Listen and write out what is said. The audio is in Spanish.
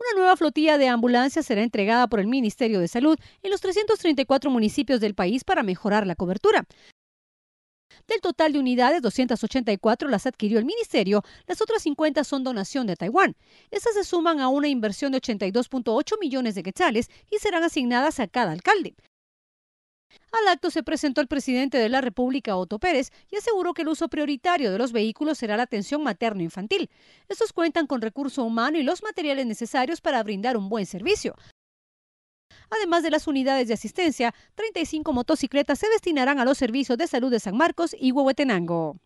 Una nueva flotilla de ambulancias será entregada por el Ministerio de Salud en los 334 municipios del país para mejorar la cobertura. Del total de unidades, 284 las adquirió el Ministerio, las otras 50 son donación de Taiwán. Estas se suman a una inversión de 82.8 millones de quetzales y serán asignadas a cada alcalde. Al acto se presentó el presidente de la República, Otto Pérez, y aseguró que el uso prioritario de los vehículos será la atención materno-infantil. Estos cuentan con recurso humano y los materiales necesarios para brindar un buen servicio. Además de las unidades de asistencia, 35 motocicletas se destinarán a los servicios de salud de San Marcos y Huehuetenango.